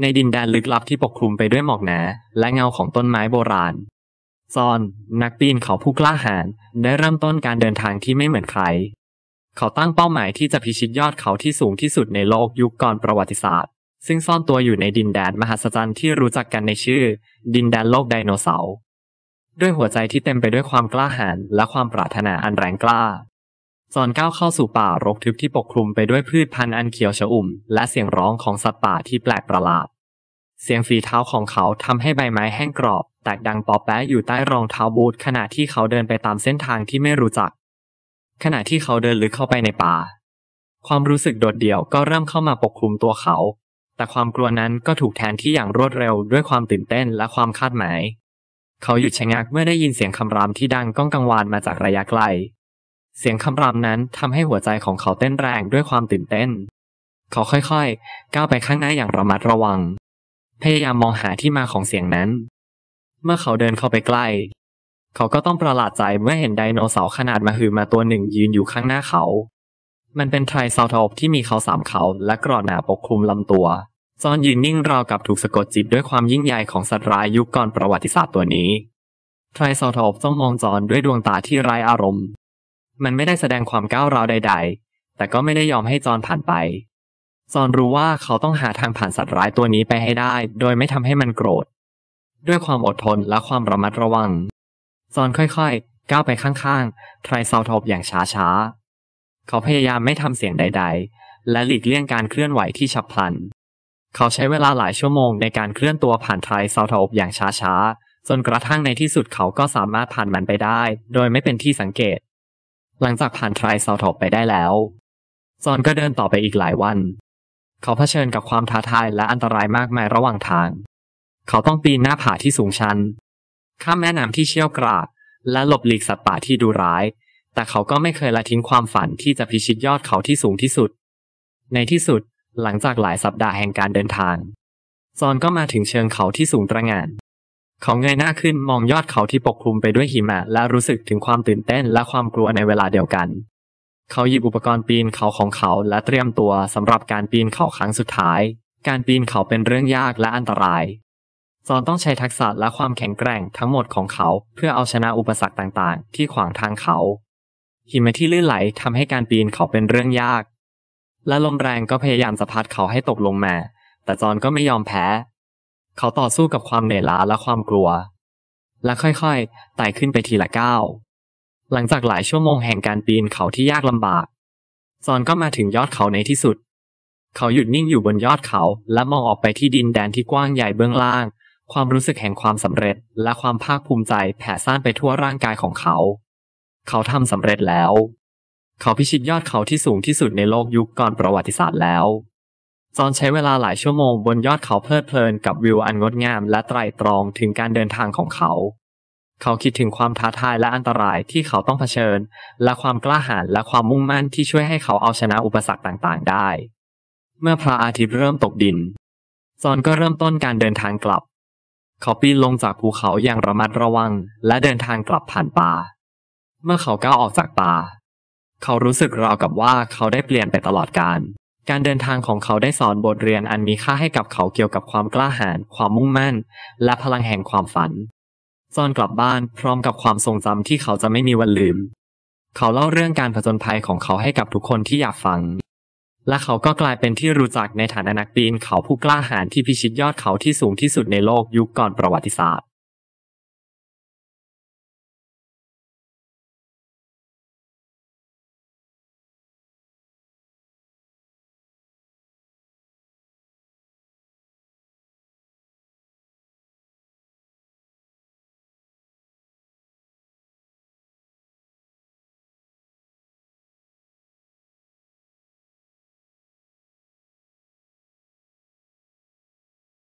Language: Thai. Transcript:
ในดินแดนลึกลับที่ปกคลุมไปด้วยหมอกหนาและเงาของต้นไม้โบราณซอน นักปีนเขาผู้กล้าหาญได้เริ่มต้นการเดินทางที่ไม่เหมือนใคร เขาตั้งเป้าหมายที่จะพิชิตยอดเขาที่สูงที่สุดในโลกยุคก่อนประวัติศาสตร์ ซึ่งซ่อนตัวอยู่ในดินแดนมหัศจรรย์ที่รู้จักกันในชื่อ ดินแดนโลกไดโนเสาร์ด้วยหัวใจที่เต็มไปด้วยความกล้าหาญและความปรารถนาอันแรงกล้าซอนก้าวเข้าสู่ป่ารกทึบที่ปกคลุมไปด้วยพืชพันธุ์อันเขียวชอุ่มและเสียงร้องของสัตว์ป่าที่แปลกประหลาด เสียงฝีเท้าของเขาทำให้ใบไม้แห้งกรอบแตกดังปอแปะอยู่ใต้รองเท้าบูทขณะที่เขาเดินไปตามเส้นทางที่ไม่รู้จัก ขณะที่เขาเดินลึกเข้าไปในป่า ความรู้สึกโดดเดี่ยวก็เริ่มเข้ามาปกคลุมตัวเขา แต่ความกลัวนั้นก็ถูกแทนที่อย่างรวดเร็วด้วยความตื่นเต้นและความคาดหมาย เขาหยุดชะงักเมื่อได้ยินเสียงคำรามที่ดังก้องกังวานมาจากระยะไกลเสียงคำรามนั้นทำให้หัวใจของเขาเต้นแรงด้วยความตื่นเต้น เขาค่อยๆ ก้าวไปข้างหน้าอย่างระมัดระวังพยายามมองหาที่มาของเสียงนั้น เมื่อเขาเดินเข้าไปใกล้ เขาก็ต้องประหลาดใจเมื่อเห็นไดโนเสาร์ขนาดมาหือมาตัวหนึ่งยืนอยู่ข้างหน้าเขา มันเป็นไทรเซาทอปที่มีเขาสามเขาและกรอดหนาปกคลุมลำตัวจอนยืนนิ่งราวกับถูกสะกดจิตด้วยความยิ่งใหญ่ของสัตว์ร้ายยุคก่อนประวัติศาสตร์ตัวนี้ ไทรเซาทอปจ้องมองจอนด้วยดวงตาที่ไร้อารมณ์มันไม่ได้แสดงความก้าวร้าวใดๆ แต่ก็ไม่ได้ยอมให้จอนผ่านไป จอนรู้ว่าเขาต้องหาทางผ่านสัตว์ร้ายตัวนี้ไปให้ได้ โดยไม่ทำให้มันโกรธ ด้วยความอดทนและความระมัดระวัง จอนค่อย ๆ ก้าวไปข้างๆทราเซาทบอย่างช้าๆ เขาพยายามไม่ทำเสียงใด ๆ และหลีกเลี่ยงการเคลื่อนไหวที่ฉับพลัน เขาใช้เวลาหลายชั่วโมงในการเคลื่อนตัวผ่านทราเซาทบอย่างช้าๆ จนกระทั่งในที่สุดเขาก็สามารถผ่านมันไปได้ โดยไม่เป็นที่สังเกตหลังจากผ่านทรายเซาท็อปไปได้แล้ว ซอนก็เดินต่อไปอีกหลายวัน เขาเผชิญกับความท้าทายและอันตรายมากมายระหว่างทาง เขาต้องปีนหน้าผาที่สูงชัน ข้ามแม่น้ำที่เชี่ยวกรากและหลบหลีกสัตว์ป่าที่ดูร้าย แต่เขาก็ไม่เคยละทิ้งความฝันที่จะพิชิตยอดเขาที่สูงที่สุด ในที่สุดหลังจากหลายสัปดาห์แห่งการเดินทาง ซอนก็มาถึงเชิงเขาที่สูงตระหง่านเขาเงยหน้าขึ้นมองยอดเขาที่ปกคลุมไปด้วยหิมะและรู้สึกถึงความตื่นเต้นและความกลัวในเวลาเดียวกัน เขาหยิบอุปกรณ์ปีนเขาของเขาและเตรียมตัวสำหรับการปีนเขาครั้งสุดท้าย การปีนเขาเป็นเรื่องยากและอันตราย จอนต้องใช้ทักษะและความแข็งแกร่งทั้งหมดของเขาเพื่อเอาชนะอุปสรรคต่างๆ ที่ขวางทางเขา หิมะที่ลื่นไหลทำให้การปีนเขาเป็นเรื่องยาก และลมแรงก็พยายามจะพัดเขาให้ตกลงมา แต่จอนก็ไม่ยอมแพ้เขาต่อสู้กับความเหนื่อยล้าและความกลัว และค่อยๆไต่ขึ้นไปทีละก้าวหลังจากหลายชั่วโมงแห่งการปีนเขาที่ยากลำบากซอนก็มาถึงยอดเขาในที่สุด เขาหยุดนิ่งอยู่บนยอดเขาและมองออกไปที่ดินแดนที่กว้างใหญ่เบื้องล่าง ความรู้สึกแห่งความสำเร็จ และความภาคภูมิใจแผ่ซ่านไปทั่วร่างกายของเขา เขาทำสำเร็จแล้ว เขาพิชิตยอดเขาที่สูงที่สุดในโลกยุคก่อนประวัติศาสตร์แล้วจอนใช้เวลาหลายชั่วโมงบนยอดเขาเพลิดเพลินกับวิวอันงดงามและไตรตรองถึงการเดินทางของเขา เขาคิดถึงความท้าทายและอันตรายที่เขาต้องเผชิญ และความกล้าหาญและความมุ่งมั่นที่ช่วยให้เขาเอาชนะอุปสรรคต่างๆได้ เมื่อพระอาทิตย์เริ่มตกดินจอนก็เริ่มต้นการเดินทางกลับ เขาปีนลงจากภูเขาอย่างระมัดระวังและเดินทางกลับผ่านป่า เมื่อเขาก้าวออกจากป่า เขารู้สึกราวกับว่าเขาได้เปลี่ยนไปตลอดกาลการเดินทางของเขาได้สอนบทเรียนอันมีค่าให้กับเขาเกี่ยวกับความกล้าหาญ ความมุ่งมั่น และพลังแห่งความฝันจอนกลับบ้านพร้อมกับความทรงจำที่เขาจะไม่มีวันลืม เขาเล่าเรื่องการผจญภัยของเขาให้กับทุกคนที่อยากฟัง และเขาก็กลายเป็นที่รู้จักในฐานะนักปีน เขาผู้กล้าหาญที่พิชิตยอดเขาที่สูงที่สุดในโลกยุคก่อนประวัติศาสตร์